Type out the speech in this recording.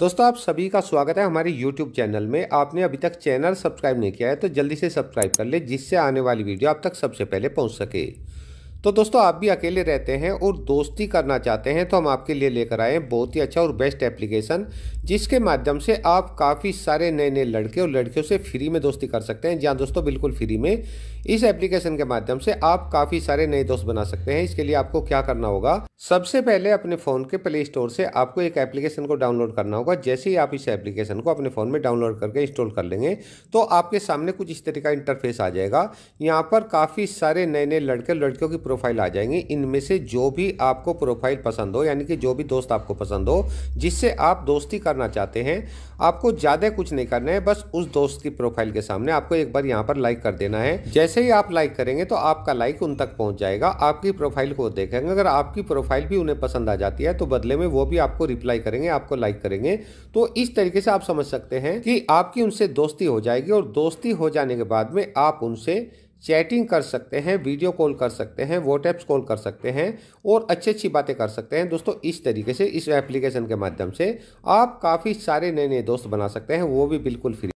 दोस्तों आप सभी का स्वागत है हमारे YouTube चैनल में आपने अभी तक चैनल सब्सक्राइब नहीं किया है तो जल्दी से सब्सक्राइब कर ले जिससे आने वाली वीडियो आप तक सबसे पहले पहुंच सके तो दोस्तों आप भी अकेले रहते हैं और दोस्ती करना चाहते हैं तो हम आपके लिए लेकर आए हैं बहुत ही अच्छा और बेस्ट एप्लीकेशन जिसके माध्यम से आप काफ़ी सारे नए नए लड़के और लड़कियों से फ्री में दोस्ती कर सकते हैं जहाँ दोस्तों बिल्कुल फ्री में इस एप्लीकेशन के माध्यम से आप काफ़ी सारे नए दोस्त बना सकते हैं इसके लिए आपको क्या करना होगा सबसे पहले अपने फ़ोन के प्ले स्टोर से आपको एक एप्लीकेशन को डाउनलोड करना होगा जैसे ही आप इस एप्लीकेशन को अपने फ़ोन में डाउनलोड करके इंस्टॉल कर लेंगे तो आपके सामने कुछ इस तरह का इंटरफेस आ जाएगा यहाँ पर काफ़ी सारे नए नए लड़के लड़कियों की प्रोफाइल आ जाएंगी इनमें से जो भी आपको प्रोफाइल पसंद हो यानी कि जो भी दोस्त आपको पसंद हो जिससे आप दोस्ती करना चाहते हैं आपको ज़्यादा कुछ नहीं करना है बस उस दोस्त की प्रोफाइल के सामने आपको एक बार यहाँ पर लाइक कर देना है जैसे ही आप लाइक करेंगे तो आपका लाइक उन तक पहुँच जाएगा आपकी प्रोफाइल को देखेंगे अगर आपकी प्रोफाइल प्रोफाइल भी उन्हें पसंद आ जाती है तो बदले में वो भी आपको रिप्लाई करेंगे आपको लाइक करेंगे तो इस तरीके से आप समझ सकते हैं कि आपकी उनसे दोस्ती हो जाएगी और दोस्ती हो जाने के बाद में आप उनसे चैटिंग कर सकते हैं वीडियो कॉल कर सकते हैं व्हाट्सएप्स कॉल कर सकते हैं और अच्छी अच्छी बातें कर सकते हैं दोस्तों इस तरीके से इस एप्लीकेशन के माध्यम से आप काफ़ी सारे नए नए दोस्त बना सकते हैं वो भी बिल्कुल फ्री